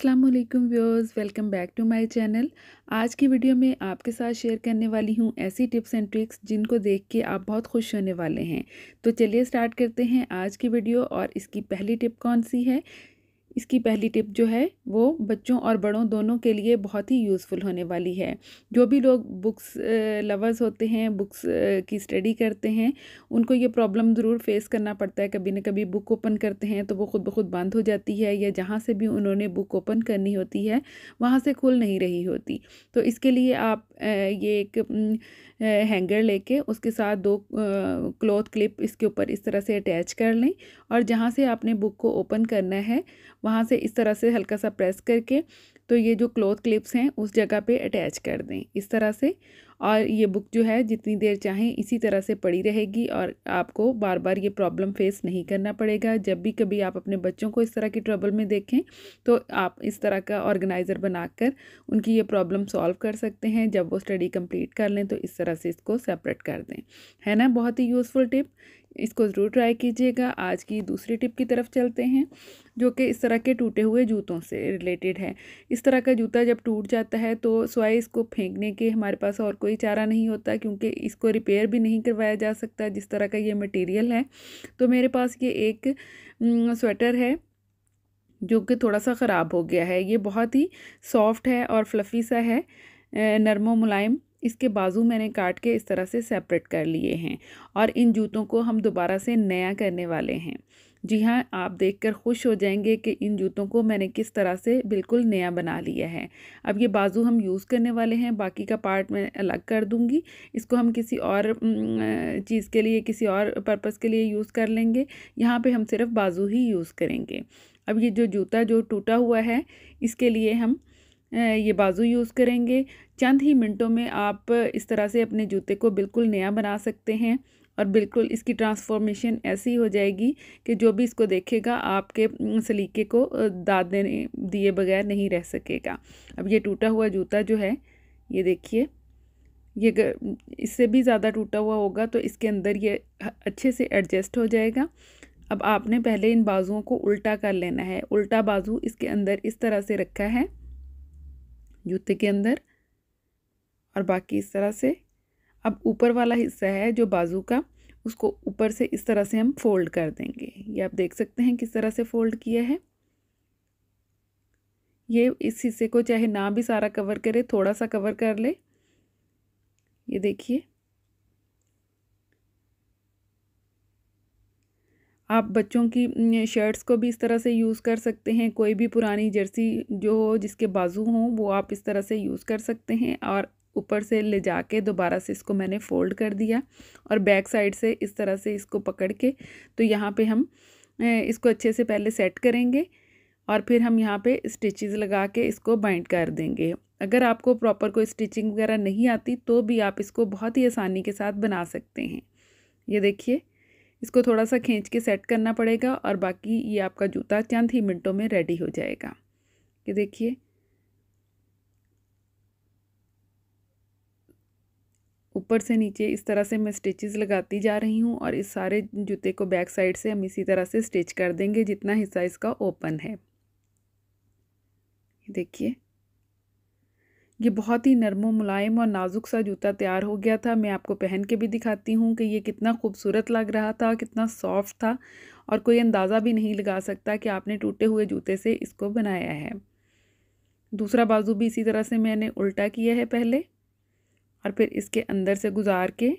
अस्सलाम वालेकुम viewers welcome back to my channel आज की वीडियो में आपके साथ शेयर करने वाली हूँ ऐसी टिप्स एंड ट्रिक्स जिनको देख के आप बहुत खुश होने वाले हैं तो चलिए स्टार्ट करते हैं आज की वीडियो और इसकी पहली टिप कौन सी है इसकी पहली टिप जो है वो बच्चों और बड़ों दोनों के लिए बहुत ही यूज़फुल होने वाली है जो भी लोग बुक्स लवर्स होते हैं बुक्स की स्टडी करते हैं उनको ये प्रॉब्लम ज़रूर फेस करना पड़ता है कभी ना कभी बुक ओपन करते हैं तो वो ख़ुद ब खुद बंद हो जाती है या जहाँ से भी उन्होंने बुक ओपन करनी होती है वहाँ से खुल नहीं रही होती तो इसके लिए आप ये एक हैंगर लेके उसके साथ दो क्लॉथ क्लिप इसके ऊपर इस तरह से अटैच कर लें और जहाँ से आपने बुक को ओपन करना है वहाँ से इस तरह से हल्का सा प्रेस करके तो ये जो क्लोथ क्लिप्स हैं उस जगह पे अटैच कर दें इस तरह से और ये बुक जो है जितनी देर चाहें इसी तरह से पड़ी रहेगी और आपको बार बार ये प्रॉब्लम फेस नहीं करना पड़ेगा जब भी कभी आप अपने बच्चों को इस तरह की ट्रबल में देखें तो आप इस तरह का ऑर्गेनाइज़र बनाकर उनकी ये प्रॉब्लम सॉल्व कर सकते हैं जब वो स्टडी कंप्लीट कर लें तो इस तरह से इसको सेपरेट कर दें है ना बहुत ही यूज़फुल टिप इसको ज़रूर ट्राई कीजिएगा आज की दूसरी टिप की तरफ चलते हैं जो कि इस तरह के टूटे हुए जूतों से रिलेटेड है इस तरह का जूता जब टूट जाता है तो स्वाय इसको फेंकने के हमारे पास और कोई चारा नहीं होता क्योंकि इसको रिपेयर भी नहीं करवाया जा सकता जिस तरह का ये मटेरियल है तो मेरे पास ये एक स्वेटर है जो कि थोड़ा सा ख़राब हो गया है ये बहुत ही सॉफ्ट है और फ्लफ़ी सा है नरमो मुलायम इसके बाजू मैंने काट के इस तरह से सेपरेट कर लिए हैं और इन जूतों को हम दोबारा से नया करने वाले हैं जी हाँ आप देखकर खुश हो जाएंगे कि इन जूतों को मैंने किस तरह से बिल्कुल नया बना लिया है अब ये बाजू हम यूज़ करने वाले हैं बाकी का पार्ट मैं अलग कर दूँगी इसको हम किसी और चीज़ के लिए किसी और पर्पज़ के लिए यूज़ कर लेंगे यहाँ पे हम सिर्फ बाजू ही यूज़ करेंगे अब ये जो जूता जो टूटा हुआ है इसके लिए हम ये बाजू यूज़ करेंगे चंद ही मिनटों में आप इस तरह से अपने जूते को बिल्कुल नया बना सकते हैं और बिल्कुल इसकी ट्रांसफॉर्मेशन ऐसी हो जाएगी कि जो भी इसको देखेगा आपके सलीके को दाद देने दिए बगैर नहीं रह सकेगा अब ये टूटा हुआ जूता जो है ये देखिए ये इससे भी ज़्यादा टूटा हुआ होगा तो इसके अंदर ये अच्छे से एडजस्ट हो जाएगा अब आपने पहले इन बाजुओं को उल्टा कर लेना है उल्टा बाजू इसके अंदर इस तरह से रखा है जूते के अंदर और बाकी इस तरह से अब ऊपर वाला हिस्सा है जो बाजू का उसको ऊपर से इस तरह से हम फोल्ड कर देंगे ये आप देख सकते हैं किस तरह से फोल्ड किया है ये इस हिस्से को चाहे ना भी सारा कवर करे थोड़ा सा कवर कर ले ये देखिए आप बच्चों की शर्ट्स को भी इस तरह से यूज़ कर सकते हैं कोई भी पुरानी जर्सी जो हो जिसके बाजू हों वो आप इस तरह से यूज़ कर सकते हैं और ऊपर से ले जा के दोबारा से इसको मैंने फ़ोल्ड कर दिया और बैक साइड से इस तरह से इसको पकड़ के तो यहाँ पे हम इसको अच्छे से पहले सेट करेंगे और फिर हम यहाँ पे स्टिचेस लगा के इसको बाइंड कर देंगे अगर आपको प्रॉपर कोई स्टिचिंग वगैरह नहीं आती तो भी आप इसको बहुत ही आसानी के साथ बना सकते हैं ये देखिए इसको थोड़ा सा खींच के सेट करना पड़ेगा और बाकी ये आपका जूता चंद ही मिनटों में रेडी हो जाएगा ये देखिए ऊपर से नीचे इस तरह से मैं स्टिचेस लगाती जा रही हूँ और इस सारे जूते को बैक साइड से हम इसी तरह से स्टिच कर देंगे जितना हिस्सा इसका ओपन है देखिए ये बहुत ही नरम मुलायम और नाजुक सा जूता तैयार हो गया था मैं आपको पहन के भी दिखाती हूँ कि ये कितना खूबसूरत लग रहा था कितना सॉफ्ट था और कोई अंदाज़ा भी नहीं लगा सकता कि आपने टूटे हुए जूते से इसको बनाया है दूसरा बाजू भी इसी तरह से मैंने उल्टा किया है पहले और फिर इसके अंदर से गुजार के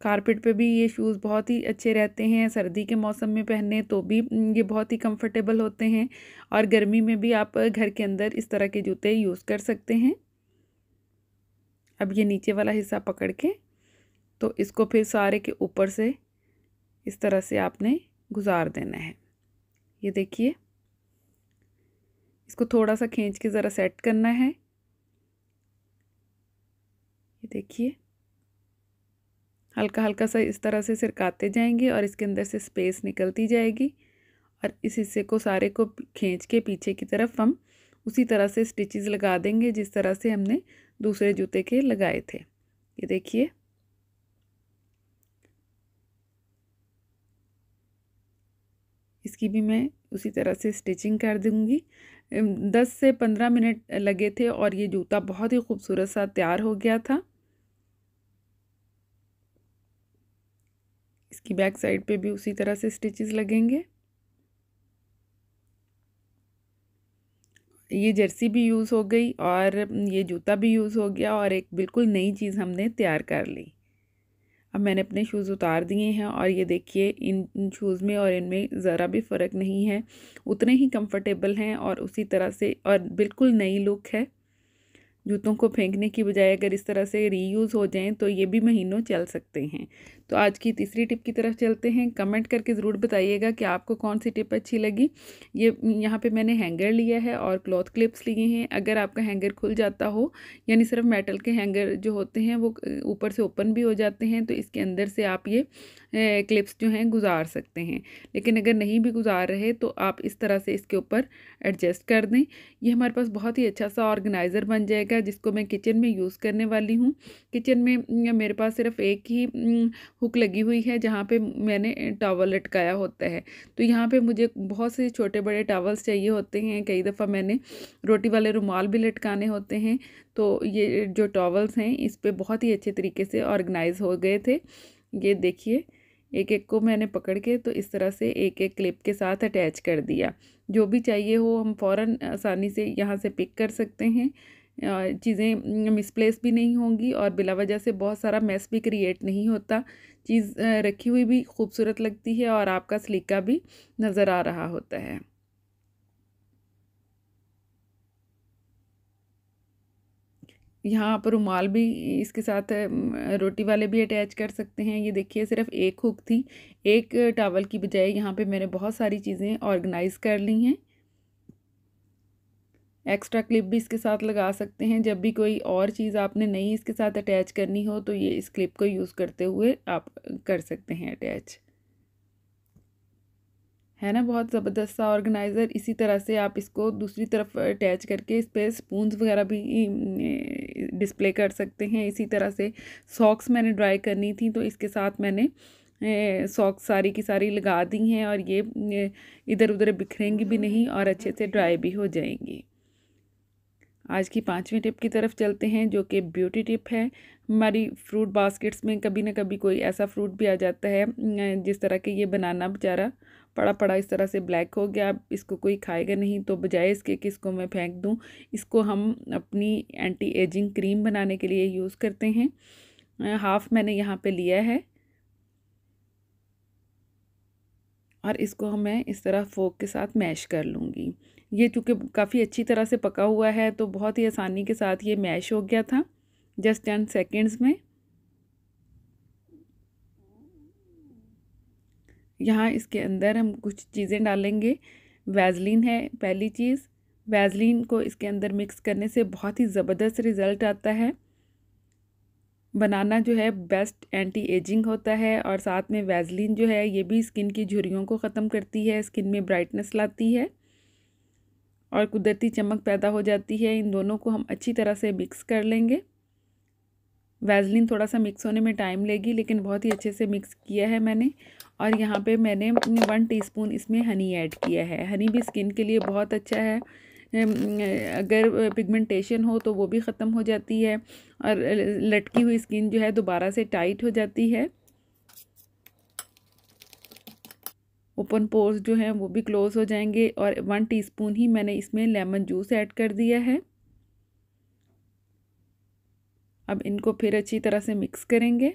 कारपेट पे भी ये शूज़ बहुत ही अच्छे रहते हैं सर्दी के मौसम में पहने तो भी हम्म, ये बहुत ही कंफर्टेबल होते हैं और गर्मी में भी आप घर के अंदर इस तरह के जूते यूज़ कर सकते हैं अब ये नीचे वाला हिस्सा पकड़ के तो इसको फिर सारे के ऊपर से इस तरह से आपने गुजार देना है ये देखिए इसको थोड़ा सा खींच के ज़रा सेट करना है ये देखिए हल्का हल्का सा इस तरह से सिरकाते जाएंगे और इसके अंदर से स्पेस निकलती जाएगी और इस हिस्से को सारे को खींच के पीछे की तरफ हम उसी तरह से स्टिचेस लगा देंगे जिस तरह से हमने दूसरे जूते के लगाए थे ये देखिए इसकी भी मैं उसी तरह से स्टिचिंग कर दूँगी दस से पंद्रह मिनट लगे थे और ये जूता बहुत ही खूबसूरत सा तैयार हो गया था इसकी बैक साइड पे भी उसी तरह से स्टिचेस लगेंगे ये जर्सी भी यूज़ हो गई और ये जूता भी यूज़ हो गया और एक बिल्कुल नई चीज़ हमने तैयार कर ली अब मैंने अपने शूज़ उतार दिए हैं और ये देखिए इन शूज़ में और इनमें ज़रा भी फ़र्क नहीं है उतने ही कंफर्टेबल हैं और उसी तरह से और बिल्कुल नई लुक है जूतों को फेंकने की बजाय अगर इस तरह से रीयूज़ हो जाएं तो ये भी महीनों चल सकते हैं तो आज की तीसरी टिप की तरफ चलते हैं कमेंट करके ज़रूर बताइएगा कि आपको कौन सी टिप अच्छी लगी ये यहाँ पे मैंने हैंगर लिया है और क्लॉथ क्लिप्स लिए हैं अगर आपका हैंगर खुल जाता हो यानी सिर्फ मेटल के हैंगर जो होते हैं वो ऊपर से ओपन भी हो जाते हैं तो इसके अंदर से आप ये क्लिप्स जो हैं गुजार सकते हैं लेकिन अगर नहीं भी गुजार रहे तो आप इस तरह से इसके ऊपर एडजस्ट कर दें ये हमारे पास बहुत ही अच्छा सा ऑर्गेनाइज़र बन जाएगा जिसको मैं किचन में यूज़ करने वाली हूँ किचन में मेरे पास सिर्फ एक ही हुक लगी हुई है जहाँ पर मैंने टावल लटकाया होता है तो यहाँ पर मुझे बहुत से छोटे बड़े टावल्स चाहिए होते हैं कई दफ़ा मैंने रोटी वाले रुमाल भी लटकाने होते हैं तो ये जो टॉवल्स हैं इस पर बहुत ही अच्छे तरीके से ऑर्गेनाइज़ हो गए थे ये देखिए एक एक को मैंने पकड़ के तो इस तरह से एक एक क्लिप के साथ अटैच कर दिया जो भी चाहिए हो हम फ़ौर आसानी से यहाँ से पिक कर सकते हैं चीज़ें मिसप्लेस भी नहीं होंगी और बिला वजह से बहुत सारा मैस भी क्रिएट नहीं होता चीज़ रखी हुई भी खूबसूरत लगती है और आपका सलीका भी नज़र आ रहा होता है यहाँ आप रुमाल भी इसके साथ रोटी वाले भी अटैच कर सकते हैं ये देखिए सिर्फ एक हुक थी एक टावल की बजाय यहाँ पे मैंने बहुत सारी चीज़ें ऑर्गेनाइज कर ली हैं एक्स्ट्रा क्लिप भी इसके साथ लगा सकते हैं जब भी कोई और चीज़ आपने नई इसके साथ अटैच करनी हो तो ये इस क्लिप को यूज़ करते हुए आप कर सकते हैं अटैच है ना बहुत ज़बरदस्त सा ऑर्गेनाइज़र इसी तरह से आप इसको दूसरी तरफ अटैच करके इस पर स्पूंस वगैरह भी डिस्प्ले कर सकते हैं इसी तरह से सॉक्स मैंने ड्राई करनी थी तो इसके साथ मैंने सॉक्स सारी की सारी लगा दी हैं और ये इधर उधर बिखरेंगी भी नहीं और अच्छे से ड्राई भी हो जाएंगी आज की पाँचवीं टिप की तरफ चलते हैं जो कि ब्यूटी टिप है हमारी फ्रूट बास्केट्स में कभी ना कभी कोई ऐसा फ्रूट भी आ जाता है जिस तरह के ये बनाना बेचारा पड़ा पड़ा इस तरह से ब्लैक हो गया अब इसको कोई खाएगा नहीं तो बजाय इसके कि इसको मैं फेंक दूँ इसको हम अपनी एंटी एजिंग क्रीम बनाने के लिए यूज़ करते हैं हाफ़ मैंने यहाँ पे लिया है और इसको मैं इस तरह फोक के साथ मैश कर लूँगी ये चूँकि काफ़ी अच्छी तरह से पका हुआ है तो बहुत ही आसानी के साथ ये मैश हो गया था जस्ट टेन सेकेंड्स में यहाँ इसके अंदर हम कुछ चीज़ें डालेंगे वैजलिन है पहली चीज़ वैजलिन को इसके अंदर मिक्स करने से बहुत ही ज़बरदस्त रिज़ल्ट आता है बनाना जो है बेस्ट एंटी एजिंग होता है और साथ में वैजलिन जो है ये भी स्किन की झुरियों को ख़त्म करती है स्किन में ब्राइटनेस लाती है और कुदरती चमक पैदा हो जाती है इन दोनों को हम अच्छी तरह से मिक्स कर लेंगे वैजलिन थोड़ा सा मिक्स होने में टाइम लेगी लेकिन बहुत ही अच्छे से मिक्स किया है मैंने और यहाँ पे मैंने वन टीस्पून इसमें हनी ऐड किया है हनी भी स्किन के लिए बहुत अच्छा है अगर पिगमेंटेशन हो तो वो भी ख़त्म हो जाती है और लटकी हुई स्किन जो है दोबारा से टाइट हो जाती है ओपन पोर्स जो हैं वो भी क्लोज़ हो जाएंगे और वन टीस्पून ही मैंने इसमें लेमन जूस ऐड कर दिया है अब इनको फिर अच्छी तरह से मिक्स करेंगे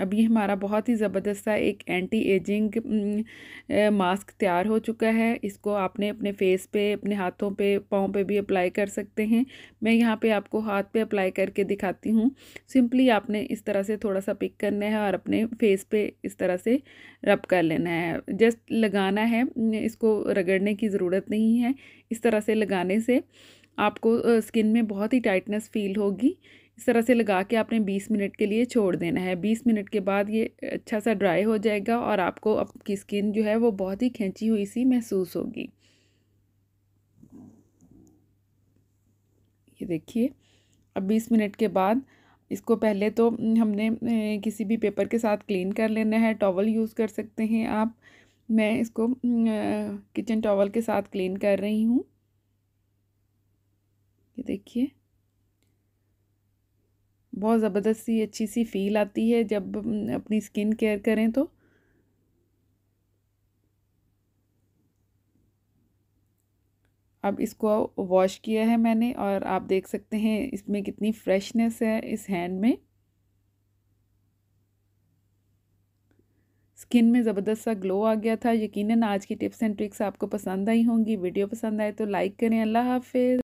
अब ये हमारा बहुत ही ज़बरदस्त सा एक एंटी एजिंग मास्क तैयार हो चुका है इसको आपने अपने फेस पे अपने हाथों पे पाँव पे भी अप्लाई कर सकते हैं मैं यहाँ पे आपको हाथ पे अप्लाई करके दिखाती हूँ सिंपली आपने इस तरह से थोड़ा सा पिक करना है और अपने फेस पे इस तरह से रब कर लेना है जस्ट लगाना है इसको रगड़ने की ज़रूरत नहीं है इस तरह से लगाने से आपको स्किन में बहुत ही टाइटनेस फील होगी इस तरह से लगा के आपने 20 मिनट के लिए छोड़ देना है 20 मिनट के बाद ये अच्छा सा ड्राई हो जाएगा और आपको आपकी स्किन जो है वो बहुत ही खींची हुई सी महसूस होगी ये देखिए अब 20 मिनट के बाद इसको पहले तो हमने किसी भी पेपर के साथ क्लीन कर लेना है टॉवल यूज़ कर सकते हैं आप मैं इसको किचन टॉवल के साथ क्लीन कर रही हूँ ये देखिए बहुत ज़बरदस्त सी अच्छी सी फील आती है जब अपनी स्किन केयर करें तो अब इसको वॉश किया है मैंने और आप देख सकते हैं इसमें कितनी फ्रेशनेस है इस हैंड में स्किन में ज़बरदस्त सा ग्लो आ गया था यकीनन आज की टिप्स एंड ट्रिक्स आपको पसंद आई होंगी वीडियो पसंद आए तो लाइक करें अल्लाह हाफिज़